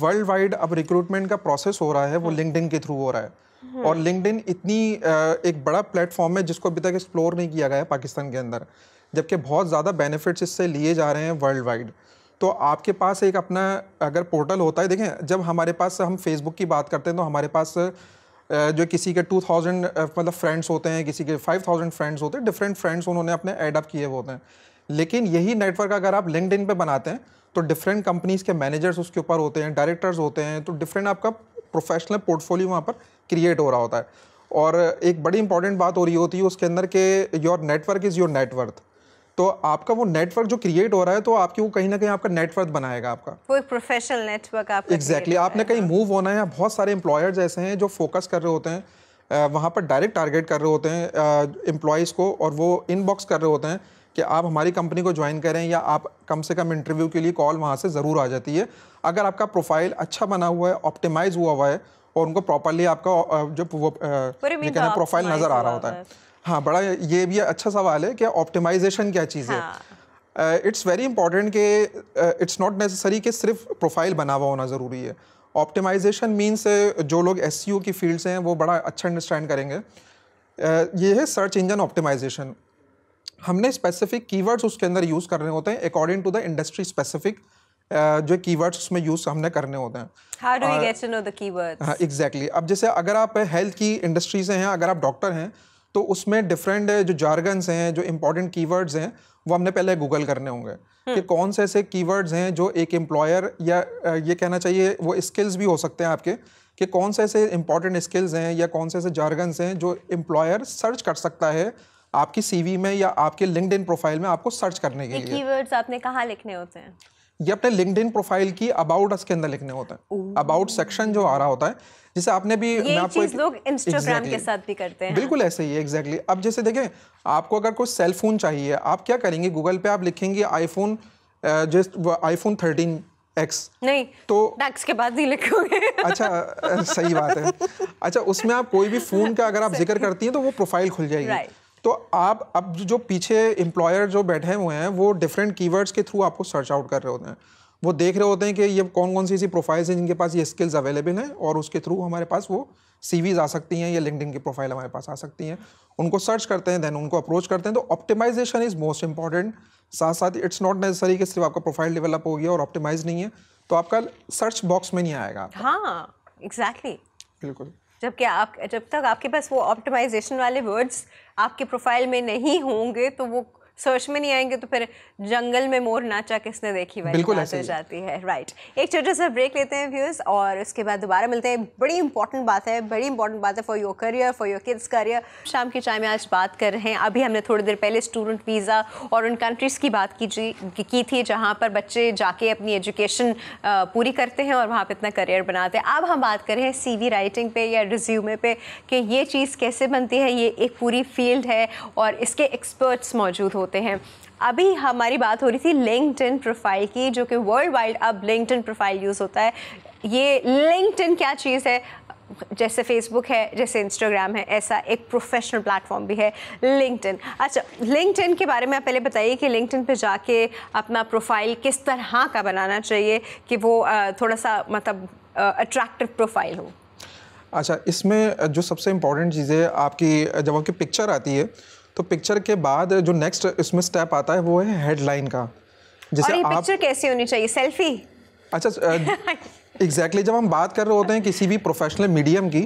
वर्ल्ड वाइड अब रिक्रूटमेंट का प्रोसेस हो रहा है वो लिंकड हम्म। के थ्रू हो रहा है हम्म। और लिंकड इतनी एक बड़ा प्लेटफॉर्म है जिसको अभी तक एक्सप्लोर नहीं किया गया है पाकिस्तान के अंदर जबकि बहुत ज़्यादा बेनिफिट्स इससे लिए जा रहे हैं वर्ल्ड वाइड तो आपके पास एक अपना अगर पोर्टल होता है देखें जब हमारे पास हम फेसबुक की बात करते हैं तो हमारे पास जो किसी के टू थाउजेंड मतलब फ्रेंड्स होते हैं किसी के फाइव थाउजेंड फ्रेंड्स होते हैं डिफरेंट फ्रेंड्स उन्होंने अपने एडअप किए होते हैं लेकिन यही नेटवर्क अगर आप लिंकड इन बनाते हैं तो डिफरेंट कंपनीज़ के मैनेजर्स उसके ऊपर होते हैं डायरेक्टर्स होते हैं तो डिफरेंट आपका प्रोफेशनल पोर्टफोलियो वहाँ पर क्रिएट हो रहा होता है और एक बड़ी इंपॉर्टेंट बात हो रही होती है उसके अंदर के your network is your net worth तो आपका वो नेटवर्क जो क्रिएट हो रहा है तो आपकी वो कहीं ना कहीं आपका नेटवर्क बनाएगा आपका वो एक प्रोफेशनल नेटवर्क आपका एग्जैक्टली आपने कहीं मूव होना है बहुत सारे एम्प्लॉयर्स ऐसे हैं जो फोकस कर रहे होते हैं वहाँ पर डायरेक्ट टारगेट कर रहे होते हैं एम्प्लॉयज़ को और वो इनबॉक्स कर रहे होते हैं कि आप हमारी कंपनी को ज्वाइन करें या आप कम से कम इंटरव्यू के लिए कॉल वहाँ से ज़रूर आ जाती है अगर आपका प्रोफाइल अच्छा बना हुआ है ऑप्टिमाइज़ हुआ हुआ है और उनको प्रॉपरली आपका जो वो प्रोफाइल नज़र आ रहा होता है हाँ बड़ा ये भी अच्छा सवाल है कि ऑप्टिमाइजेशन क्या चीज़ है इट्स वेरी इंपॉर्टेंट कि इट्स नॉट नेसेसरी कि सिर्फ प्रोफाइल बना हुआ होना ज़रूरी है ऑप्टिमाइजेशन मीन्स uh, जो लोग एस e की फील्ड से हैं वो बड़ा अच्छा अंडरस्टैंड करेंगे uh, ये है सर्च इंजन ऑप्टिमाइजेशन हमने स्पेसिफिक कीवर्ड्स उसके अंदर यूज़ करने होते हैं according to the industry specific जो कीवर्ड्स उसमें यूज़ हमने करने होते हैं how do you get to know the keywords exactly अब जैसे अगर आप हेल्थ की इंडस्ट्री से हैं अगर आप डॉक्टर हैं तो उसमें डिफरेंट जो जार्गन्स हैं जो इम्पोर्टेंट कीवर्ड्स हैं वो हमने पहले गूगल करने होंगे हम्म। कि कौन से ऐसे कीवर्ड्स हैं जो एक एम्प्लॉयर या ये कहना चाहिए वो स्किल्स भी हो सकते हैं आपके कि कौन से ऐसे इंपॉर्टेंट स्किल्स हैं या कौन से ऐसे जार्गन्स हैं जो एम्प्लॉयर सर्च कर सकता है आपकी सीवी में या आपके लिंक्डइन प्रोफाइल में आपको सर्च करने के लिए कीवर्ड्स आपने कहाँ लिखने होते हैं ये अपने लिंकड प्रोफाइल की अबाउट अस के अंदर लिखने होते हैं अबाउट सेक्शन जो आ रहा होता है जैसे आपने भी ये मैं आपको चीज लोग इंस्टाग्राम exactly, के साथ भी करते हैं बिल्कुल ऐसे ही एग्जैक्टली exactly. अब जैसे देखें आपको अगर कोई सेल फोन चाहिए आप क्या करेंगे गूगल पे आप लिखेंगे iPhone just iPhone thirteen X नहीं तो एक्स के बाद ही लिखोगे अच्छा सही बात है अच्छा उसमें आप कोई भी फोन का अगर आप जिक्र करती हैं तो वो प्रोफाइल खुल जाएगी तो आप अब जो पीछे एम्प्लॉयर जो बैठे हुए हैं वो डिफरेंट कीवर्ड्स के थ्रू आपको सर्च आउट कर रहे होते हैं वो देख रहे होते हैं कि ये कौन कौन सी ऐसी प्रोफाइल्स हैं जिनके पास ये स्किल्स अवेलेबल हैं और उसके थ्रू हमारे पास वो सीवीज आ सकती हैं या लिंकडिन की प्रोफाइल हमारे पास आ सकती हैं उनको सर्च करते हैं देन उनको अप्रोच करते हैं तो ऑप्टिमाइजेशन इज़ मोस्ट इंपॉर्टेंट साथ साथ इट्स नॉट नेसेसरी कि सिर्फ आपका प्रोफाइल डेवलप हो गया और ऑप्टिमाइज नहीं है तो आपका सर्च बॉक्स में नहीं आएगा हाँ एग्जैक्टली exactly. बिल्कुल जबकि आप जब तक आपके पास वो ऑप्टिमाइजेशन वाले वर्ड्स आपके प्रोफाइल में नहीं होंगे तो वो सर्च में नहीं आएंगे तो फिर जंगल में मोर नाचा किसने देखी वाली बिल्कुल ऐसे जाती है राइट एक छोटा सा ब्रेक लेते हैं व्यूज और उसके बाद दोबारा मिलते हैं बड़ी इंपॉर्टेंट बात है बड़ी इंपॉर्टेंट बात है for your career for your kids career शाम की चाय में आज बात कर रहे हैं अभी हमने थोड़ी देर पहले स्टूडेंट वीज़ा और उन कंट्रीज़ की बात की की थी जहाँ पर बच्चे जाके अपनी एजुकेशन पूरी करते हैं और वहाँ पर इतना करियर बनाते हैं अब हम बात कर रहे सी वी राइटिंग पे या रिज्यूमे पे कि ये चीज़ कैसे बनती है ये एक पूरी फील्ड है और इसके एक्सपर्ट्स मौजूद हो होते हैं अभी हमारी बात हो रही थी लिंकड प्रोफाइल की जो कि वर्ल्ड वाइड अब लिंकड प्रोफाइल यूज़ होता है ये लिंकड क्या चीज़ है जैसे फेसबुक है जैसे इंस्टाग्राम है ऐसा एक प्रोफेशनल प्लेटफॉर्म भी है लिंकड अच्छा लिंकड के बारे में आप पहले बताइए कि लिंकड पे जाके अपना प्रोफाइल किस तरह का बनाना चाहिए कि वो थोड़ा सा मतलब अट्रैक्टिव प्रोफाइल हो अच्छा इसमें जो सबसे इम्पोर्टेंट चीज़ है आपकी जब आपकी पिक्चर आती है तो पिक्चर के बाद जो नेक्स्ट इसमें स्टेप आता है वो है हेडलाइन का जैसे और ये आप... पिक्चर कैसी होनी चाहिए सेल्फी अच्छा एग्जैक्टली exactly, जब हम बात कर रहे होते हैं किसी भी प्रोफेशनल मीडियम की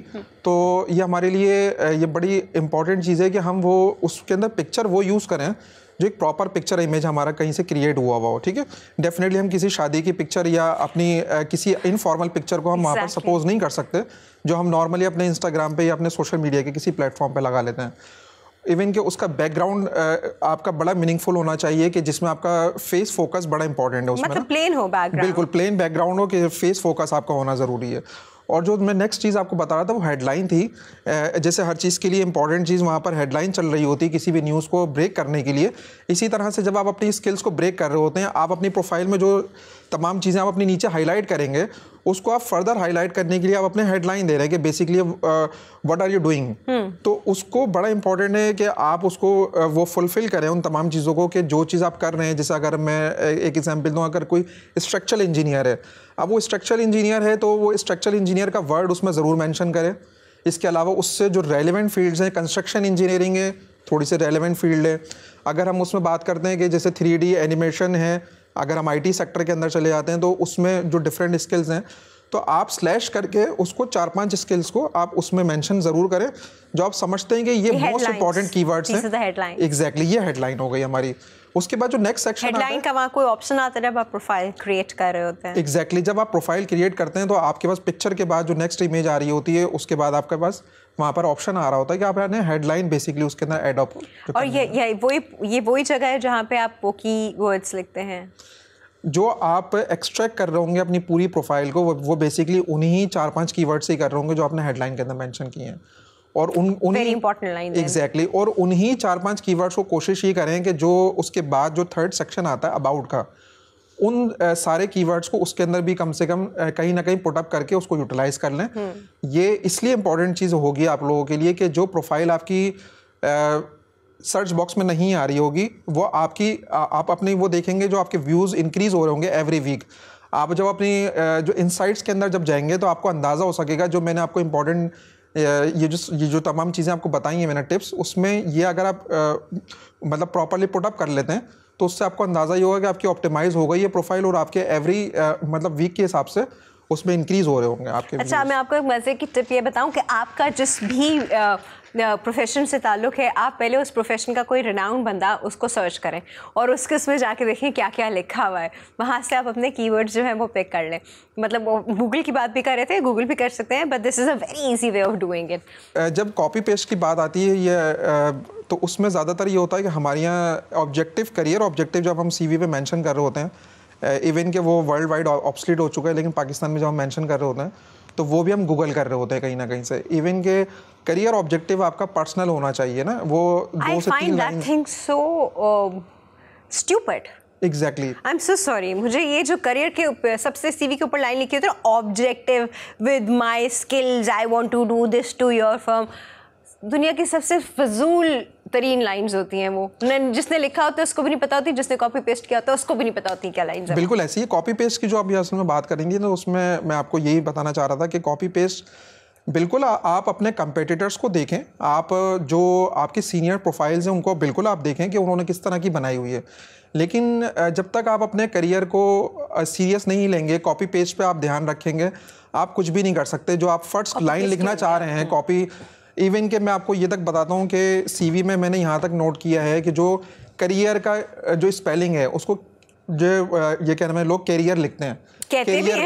तो ये हमारे लिए ये बड़ी इंपॉर्टेंट चीज़ है कि हम वो उसके अंदर पिक्चर वो यूज़ करें जो एक प्रॉपर पिक्चर इमेज हमारा कहीं से क्रिएट हुआ हुआ हो ठीक है डेफिनेटली हम किसी शादी की पिक्चर या अपनी किसी इनफॉर्मल पिक्चर को हम exactly. वहाँ पर सपोज नहीं कर सकते जो हम नॉर्मली अपने इंस्टाग्राम पे या अपने सोशल मीडिया के किसी प्लेटफॉर्म पे लगा लेते हैं इवन कि उसका बैकग्राउंड आपका बड़ा मीनिंगफुल होना चाहिए कि जिसमें आपका फेस फोकस बड़ा इंपॉर्टेंट है उसमें मतलब प्लेन हो बैकग्राउंड बिल्कुल प्लेन बैकग्राउंड हो कि फेस फोकस आपका होना ज़रूरी है और जो मैं नेक्स्ट चीज़ आपको बता रहा था वो हेडलाइन थी जैसे हर चीज़ के लिए इंपॉर्टेंट चीज़ वहाँ पर हेडलाइन चल रही होती है किसी भी न्यूज़ को ब्रेक करने के लिए इसी तरह से जब आप अपनी स्किल्स को ब्रेक कर रहे होते हैं आप अपनी प्रोफाइल में जो तमाम चीज़ें आप अपने नीचे हाईलाइट करेंगे उसको आप फर्दर हाईलाइट करने के लिए आप अपने हेडलाइन दे रहे हैं कि basically what are you doing तो उसको बड़ा इंपॉर्टेंट है कि आप उसको uh, वो फुलफिल करें उन तमाम चीज़ों को कि जो चीज़ आप कर रहे हैं जैसे अगर मैं uh, एक एग्जाम्पल दूँ अगर कोई स्ट्रक्चरल इंजीनियर है अब वो स्ट्रक्चरल इंजीनियर है तो वो स्ट्रक्चरल इंजीनियर का वर्ड उसमें ज़रूर मैंशन करें इसके अलावा उससे जो रेलिवेंट फील्ड्स हैं कंस्ट्रक्शन इंजीनियरिंग है थोड़ी सी रेलिवेंट फील्ड है अगर हम उसमें बात करते हैं कि जैसे थ्री एनिमेशन है अगर हम आईटी सेक्टर के अंदर चले जाते हैं तो उसमें जो डिफरेंट स्किल्स हैं तो आप स्लैश करके उसको चार पांच स्किल्स को आप उसमें मेंशन जरूर करें जो आप समझते हैं कि ये मोस्ट इंपॉर्टेंट कीवर्ड्स हैं एग्जैक्टली ये हेडलाइन हो गई हमारी उसके बाद जो नेक्स्ट सेक्शन हेडलाइन का वहाँ कोई ऑप्शन आता है जब आप प्रोफाइल क्रिएट कर रहे होते हैं एग्जैक्टली exactly, जब आप प्रोफाइल क्रिएट करते हैं तो आपके पास पिक्चर के बाद जो नेक्स्ट इमेज आ रही होती है उसके बाद आपके पास वहाँ पर ऑप्शन आ रहा होता है कि आप यानी हेडलाइन बेसिकली उसके अंदर एडोप्ट और ये ये वही ये वही जगह है जहाँ पे आप पोकी वर्ड्स लिखते हैं जो आप एक्सट्रैक्ट कर रहे होंगे अपनी पूरी प्रोफाइल को वो, बेसिकली उन्हीं चार पांच कीवर्ड से ही कर रहे होंगे जो आपने हेडलाइन के अंदर मेंशन किए हैं और उन उन्हीं इंपॉर्टेंट लाइन एग्जैक्टली और उन्हीं चार पांच कीवर्ड्स को कोशिश ये करें कि जो उसके बाद जो थर्ड सेक्शन आता है अबाउट का उन सारे कीवर्ड्स को उसके अंदर भी कम से कम कहीं ना कहीं पुटअप करके उसको यूटिलाइज कर लें हम्म। ये इसलिए इंपॉर्टेंट चीज़ होगी आप लोगों के लिए कि जो प्रोफाइल आपकी सर्च बॉक्स में नहीं आ रही होगी वो आपकी आ, आप अपनी वो देखेंगे जो आपके व्यूज़ इंक्रीज़ हो रहे होंगे एवरी वीक आप जब अपनी जो इनसाइट्स के अंदर जब जाएंगे तो आपको अंदाज़ा हो सकेगा जो मैंने आपको इम्पोर्टेंट ये जो ये जो तमाम चीज़ें आपको बताई हैं मैंने टिप्स उसमें ये अगर आप मतलब प्रॉपरली पुटअप कर लेते हैं तो उससे आपको अंदाज़ा ही होगा कि आपकी ऑप्टिमाइज़ हो गई है प्रोफाइल और आपके एवरी uh, मतलब वीक के हिसाब से उसमें इंक्रीज हो रहे होंगे आपके अच्छा मैं आपको एक मज़े की टिप ये बताऊं कि आपका जिस भी प्रोफेशन से ताल्लुक़ है आप पहले उस प्रोफेशन का कोई रिनाउंड बंदा उसको सर्च करें और उसके उसमें जाके देखें क्या क्या लिखा हुआ है वहाँ से आप अपने कीवर्ड्स जो हैं वो पिक कर लें मतलब गूगल की बात भी कर रहे थे गूगल भी कर सकते हैं but this is a very easy way of doing it जब कॉपी पेस्ट की बात आती है ये तो उसमें ज़्यादातर ये होता है कि हमारे यहाँ ऑब्जेक्टिव करियर ऑब्जेक्टिव जब हम सी में मेंशन कर रहे होते हैं इवन uh, के वो वर्ल्ड वाइड ऑप्सलीट हो चुका है लेकिन पाकिस्तान में जब हम मैंशन कर रहे होते हैं तो वो भी हम गूगल कर रहे होते हैं कहीं ना कहीं से इवन के करियर ऑब्जेक्टिव आपका पर्सनल होना चाहिए ना वो दो से तीन line so stupid exactly I am so sorry मुझे ये जो करियर के ऊपर सबसे सीवी के ऊपर लाइन लिखी होती है objective with my skills I want to do this to your firm दुनिया की सबसे फजूल तरीन लाइंस होती हैं वो जिसने लिखा होता है उसको भी नहीं पता होती जिसने कॉपी पेस्ट किया होता है उसको भी नहीं पता होती क्या लाइंस बिल्कुल ऐसी है कॉपी पेस्ट की जो आप असल में बात करेंगे तो उसमें मैं आपको यही बताना चाह रहा था कि कॉपी पेस्ट बिल्कुल आ, आप अपने कंपेटिटर्स को देखें आप जो आपके सीनियर प्रोफाइल्स हैं उनको बिल्कुल आप देखें कि उन्होंने किस तरह की बनाई हुई है लेकिन जब तक आप अपने करियर को सीरियस नहीं लेंगे कॉपी पेस्ट पे आप ध्यान रखेंगे आप कुछ भी नहीं कर सकते जो आप फर्स्ट लाइन लिखना चाह रहे हैं कॉपी हाँ। इवन कि मैं आपको ये तक बताता हूँ कि सीवी में मैंने यहाँ तक नोट किया है कि जो करियर का जो स्पेलिंग है उसको जो ये कहना है लोग कैरियर लिखते हैं कैरियर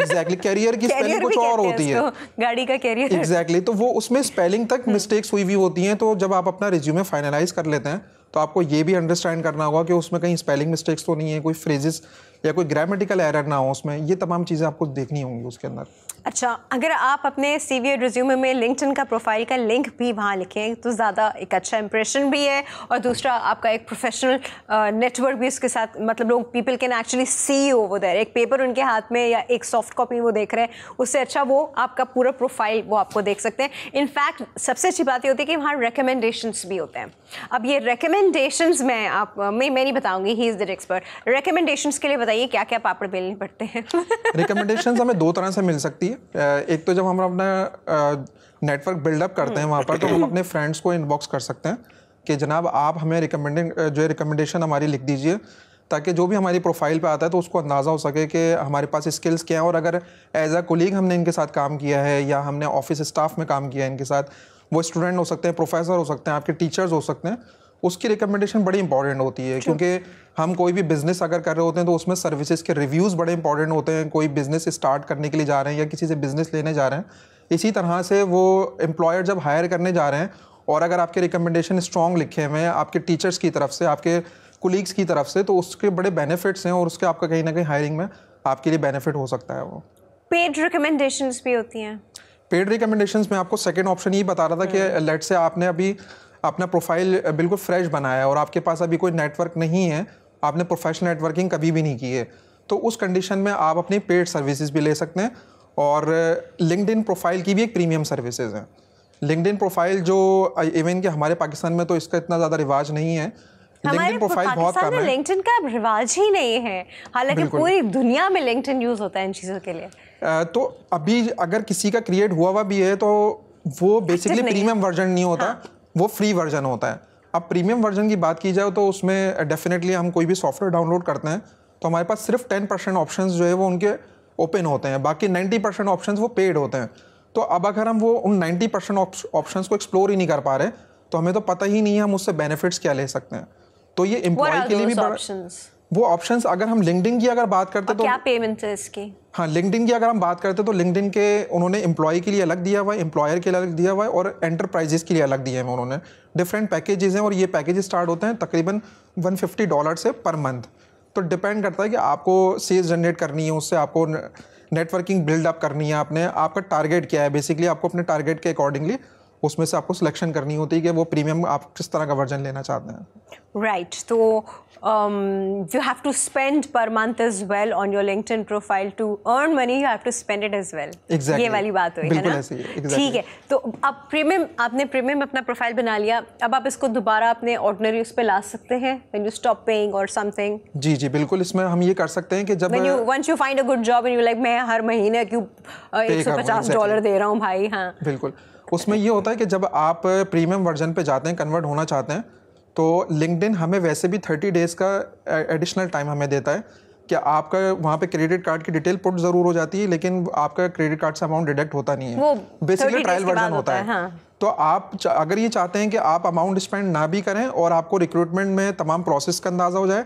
एग्जैक्टली कैरियर की स्पेलिंग कुछ और होती है गाड़ी का कैरियर एग्जैक्टली exactly, तो वो उसमें स्पेलिंग तक मिस्टेक्स हम्म। हुई हुई होती हैं तो जब आप अपना रिज्यूमे फाइनलाइज कर लेते हैं तो आपको ये भी अंडरस्टैंड करना होगा कि उसमें कहीं स्पेलिंग मिस्टेक्स तो नहीं है कोई फ्रेजेस या कोई ग्रामेटिकल एरर ना हो उसमें ये तमाम चीज़ें आपको देखनी होंगी उसके अंदर अच्छा अगर आप अपने सी वी रिज्यूमे में लिंकटन का प्रोफाइल का लिंक भी वहाँ लिखें तो ज़्यादा एक अच्छा इंप्रेशन भी है और दूसरा आपका एक प्रोफेशनल नेटवर्क भी उसके साथ मतलब लोग पीपल कैन एक्चुअली सी वो देर एक पेपर उनके हाथ में या एक सॉफ्ट कॉपी वो देख रहे हैं उससे अच्छा वो आपका पूरा प्रोफाइल वो आपको देख सकते हैं इनफैक्ट सबसे अच्छी बात ये होती है कि वहाँ रिकमेंडेशंस भी होते हैं अब ये रिकमेंडेशंस में आप मैं मैं नहीं बताऊंगी he is the expert recommendations के लिए बताइए क्या क्या पापड़ बेलने पड़ते हैं रिकमेंडेशंस हमें दो तरह से मिल सकती है एक तो जब हम अपना नेटवर्क बिल्डअप करते हैं वहाँ पर तो हम अपने फ्रेंड्स को इनबॉक्स कर सकते हैं कि जनाब आप हमें रिकमेंडिंग जो है रिकमेंडेशन हमारी लिख दीजिए ताकि जो भी हमारी प्रोफाइल पे आता है तो उसको अंदाज़ा हो सके कि हमारे पास स्किल्स क्या हैं और अगर एज अ कोलीग हमने इनके साथ काम किया है या हमने ऑफिस स्टाफ में काम किया है इनके साथ वो स्टूडेंट हो सकते हैं प्रोफेसर हो सकते हैं आपके टीचर्स हो सकते हैं उसकी रिकमेंडेशन बड़ी इंपॉर्टेंट होती है क्योंकि हम कोई भी बिजनेस अगर कर रहे होते हैं तो उसमें सर्विसेज के रिव्यूज़ बड़े इंपॉर्टेंट होते हैं कोई बिजनेस स्टार्ट करने के लिए जा रहे हैं या किसी से बिजनेस लेने जा रहे हैं इसी तरह से वो एम्प्लॉयर जब हायर करने जा रहे हैं और अगर आपके रिकमेंडेशन स्ट्रॉन्ग लिखे हुए हैं आपके टीचर्स की तरफ से आपके कुलीग्स की तरफ से तो उसके बड़े बेनिफिट्स हैं और उसके आपका कहीं ना कहीं हायरिंग में आपके लिए बेनिफिट हो सकता है वो पेड रिकमेंडेशंस भी होती हैं पेड रिकमेंडेशंस में आपको सेकंड ऑप्शन ये बता रहा था कि लेट hmm. से आपने अभी अपना प्रोफाइल बिल्कुल फ्रेश बनाया है और आपके पास अभी कोई नेटवर्क नहीं है आपने प्रोफेशनल नेटवर्किंग कभी भी नहीं की है तो उस कंडीशन में आप अपनी पेड सर्विसेज भी ले सकते हैं और लिंकड प्रोफाइल की भी एक प्रीमियम सर्विसेज हैं लिंकड प्रोफाइल जो इवन कि हमारे पाकिस्तान में तो इसका इतना ज़्यादा रिवाज नहीं है लिंक्डइन प्रोफाइल बहुत कम है लिंक्डइन का रिवाज ही नहीं है हालांकि पूरी दुनिया में लिंक्डइन यूज होता है इन चीज़ों के लिए तो अभी अगर किसी का क्रिएट हुआ हुआ भी है तो वो बेसिकली प्रीमियम वर्जन नहीं होता हाँ। वो फ्री वर्जन होता है अब प्रीमियम वर्जन की बात की जाए तो उसमें डेफिनेटली हम कोई भी सॉफ्टवेयर डाउनलोड करते हैं तो हमारे पास सिर्फ टेन परसेंट ऑप्शन जो है वो उनके ओपन होते हैं बाकी नाइन्टी परसेंट ऑप्शन वो पेड होते हैं तो अब अगर हम वो उन नाइन्टी परसेंट ऑप्शन को एक्सप्लोर ही नहीं कर पा रहे तो हमें तो पता ही नहीं है हम उससे बेनिफिट्स क्या ले सकते हैं तो ये इम्प्लॉय के लिए भी बड़ा वो ऑप्शंस अगर हम लिंकडिन की अगर बात करते तो क्या पेमेंट है इसकी हाँ लिंकडिन की अगर हम बात करते तो लिंकडिन के उन्होंने एम्प्लॉय के लिए अलग दिया हुआ है एम्प्लॉयर के लिए अलग दिया हुआ है और एंटरप्राइजेस के लिए अलग दिए हैं उन्होंने डिफरेंट पैकेजेस हैं और ये पैकेज स्टार्ट होते हैं तकरीबन वन डॉलर से पर मंथ तो डिपेंड करता है कि आपको सेल्स जनरेट करनी है उससे आपको नेटवर्किंग बिल्डअप करनी है आपने आपका टारगेट क्या है बेसिकली आपको अपने टारगेट के अकॉर्डिंगली उसमें से आपको सिलेक्शन करनी होती है कि वो प्रीमियम आप किस तरह का वर्जन लेना चाहते हैं राइट right, तो you have to spend per month is well on your LinkedIn profile to earn money you have to spend it is well ये वाली बात हुई है ना ठीक exactly. है तो अब प्रीमियम आपने प्रीमियम अपना प्रोफाइल बना लिया अब आप इसको दोबारा अपने ऑर्डनरी उस पर ला सकते हैं व्हेन यू स्टॉप पेइंग और समथिंग जी जी बिल्कुल इसमें हम ये कर सकते हैं कि जब when you once you find a good job and you like मैं हर महीने क्यों 150 डॉलर दे रहा हूँ भाई हाँ बिल्कुल उसमें ये होता है कि जब आप प्रीमियम वर्जन पे जाते हैं कन्वर्ट होना चाहते हैं तो लिंकडिन हमें वैसे भी थर्टी डेज़ का एडिशनल टाइम हमें देता है कि आपका वहाँ पे क्रेडिट कार्ड की डिटेल पुट जरूर हो जाती है लेकिन आपका क्रेडिट कार्ड से अमाउंट डिडक्ट होता नहीं है बेसिकली ट्रायल वर्जन होता है, है हाँ। तो आप अगर ये चाहते हैं कि आप अमाउंट स्पेंड ना भी करें और आपको रिक्रूटमेंट में तमाम प्रोसेस का अंदाज़ा हो जाए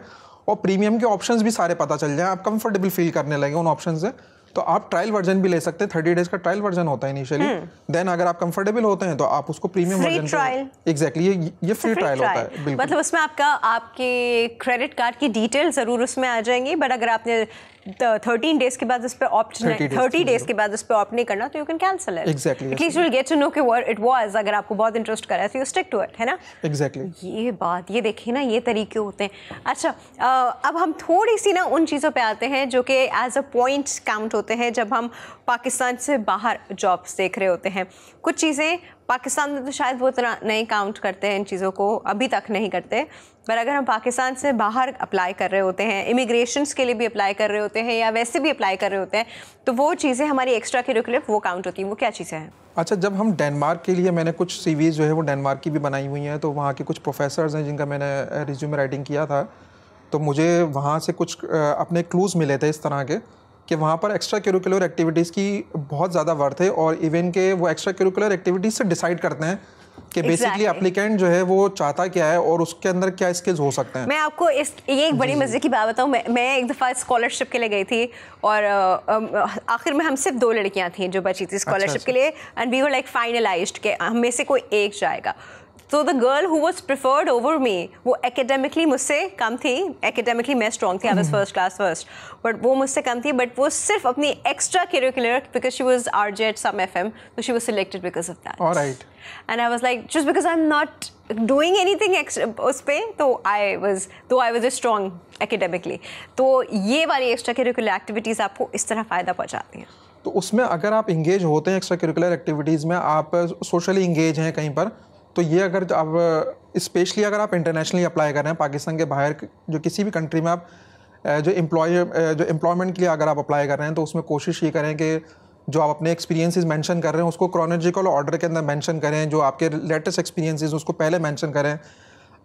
और प्रीमियम के ऑप्शंस भी सारे पता चल जाए आप कंफर्टेबल फील करने लगे उन ऑप्शन से तो आप ट्रायल वर्जन भी ले सकते हैं थर्टी डेज का ट्रायल वर्जन होता है इनिशियली देन हम्म। अगर आप कंफर्टेबल होते हैं तो आप उसको प्रीमियम वर्जन ट्रायल एग्जैक्टली ये ये फ्री ट्रायल होता है मतलब उसमें आपका आपके क्रेडिट कार्ड की डिटेल जरूर उसमें आ जाएंगी बट अगर आपने थर्टीन डेज के बाद उस पर ऑप्ट थर्टी डेज के बाद उस पर ऑप्ट नहीं करना तो you can cancel it exactly will get to know कि वर्ड इट वाज अगर आपको बहुत इंटरेस्ट करा है तो यू स्टिक टू इट है ना एग्जैक्टली exactly. ये बात ये देखिए ना ये तरीके होते हैं अच्छा अब हम थोड़ी सी ना उन चीज़ों पर आते हैं जो कि एज अ पॉइंट काउंट होते हैं जब हम पाकिस्तान से बाहर जॉब्स देख रहे होते हैं कुछ चीज़ें पाकिस्तान में तो शायद वो इतना नहीं काउंट करते हैं इन चीज़ों को अभी तक नहीं करते पर अगर हम पाकिस्तान से बाहर अप्लाई कर रहे होते हैं इमिग्रेशन के लिए भी अप्लाई कर रहे होते हैं या वैसे भी अप्लाई कर रहे होते हैं तो वो चीज़ें हमारी एक्स्ट्रा करिकुलर वो काउंट होती हैं वो क्या चीज़ें हैं अच्छा जब हम डेनमार्क के लिए मैंने कुछ सीवीज़ जो है वो डेनमार्क की भी बनाई हुई हैं तो वहाँ के कुछ प्रोफेसर हैं जिनका मैंने रिज्यूम uh, राइटिंग किया था तो मुझे वहाँ से कुछ uh, अपने क्लूज़ मिले थे इस तरह के कि वहाँ पर एक्स्ट्रा करिकुलर एक्टिविटीज़ की बहुत ज़्यादा वर्थ है और इवन के वो एक्स्ट्रा करिकुलर एक्टिविटीज़ से डिसाइड करते हैं कि बेसिकली एप्लीकेंट जो है वो चाहता क्या है और उसके अंदर क्या स्किल्स हो सकते हैं मैं आपको इस ये एक बड़ी मज़े की बात बताऊँ मैं, मैं एक दफ़ा स्कॉलरशिप के लिए गई थी और आखिर में हम सिर्फ दो लड़कियाँ थी जो बची थी स्कॉलरशिप अच्छा, के अच्छा। लिए and we were like finalize के हम में से कोई एक जाएगा so the girl who was preferred over me वो एकेडेमिकली मुझसे कम थी एकेडेमिकली मैं स्ट्रॉन्ग थी I was first class first but वो मुझसे कम थी बट वो सिर्फ अपनी extracurricular because she was R J at some F M तो she was selected because of that and I was like just because I am not doing anything उस पर तो आई वॉज तो I was a strong academically तो ये वाली extra curricular activities आपको इस तरह फ़ायदा पहुँचाती हैं तो उसमें अगर आप इंगेज होते हैं एक्स्ट्रा करिकुलर एक्टिविटीज़ में आप सोशली इंगेज हैं कहीं पर तो ये अगर आप स्पेशली अगर आप इंटरनेशनली अप्लाई कर रहे हैं पाकिस्तान के बाहर जो किसी भी कंट्री में आप जो एम्प्लॉय जो एम्प्लॉयमेंट के लिए अगर आप अप्लाई कर रहे हैं तो उसमें कोशिश ये करें कि जो आप अपने एक्सपीरियंसिस मेंशन कर रहे हैं उसको क्रोनोजिकल ऑर्डर के अंदर मेंशन करें जो आपके लेटेस्ट एक्सपीरियंसिस उसको पहले मेंशन करें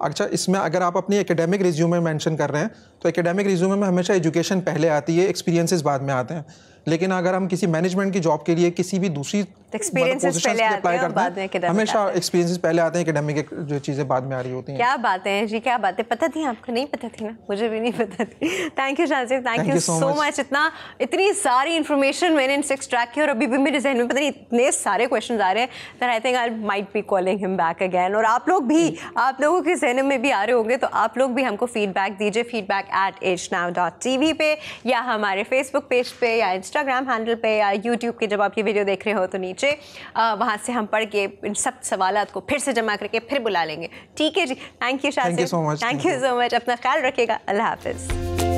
अच्छा इसमें अगर आप अपनी एकेडमिक रिज्यूमे मेंशन कर रहे हैं तो एकेडमिक रिज्यूमे में हमेशा एजुकेशन पहले आती है एक्सपीरियंसिस बाद में आते हैं लेकिन अगर हम किसी मैनेजमेंट की जॉब के लिए किसी भी दूसरी एक्सपीरियंसेस पहले आते हैं बाद में हमेशा एक्सपीरियंसेस पहले आते हैं एकेडमिक जो चीज़ें बाद में आ रही होती हैं क्या बातें हैं जी क्या बातें पता थी आपको नहीं पता थी ना मुझे भी नहीं पता थी thank you Shanti thank you so much इतना इतनी सारी इन्फॉर्मेशन मैंने इनसे एक्सट्रैक्ट किया और अभी भी मेरे जहन में पता नहीं इतने सारे क्वेश्चन आ रहे हैं then I think I might be calling him back again और आप लोग भी आप लोगों के जहन में भी आ रहे होंगे तो आप लोग भी हमको फीडबैक दीजिए feedback at H now dot T V पे या हमारे फेसबुक पेज पे या इंस्टाग्राम हैंडल पे या यूट्यूब के जब आप ये वीडियो देख रहे हो तो नीचे बजे वहाँ से हम पढ़ के इन सब सवाल को फिर से जमा करके फिर बुला लेंगे ठीक है जी thank you Shah thank you so much अपना ख्याल रखेगा अल्लाह हाफिज़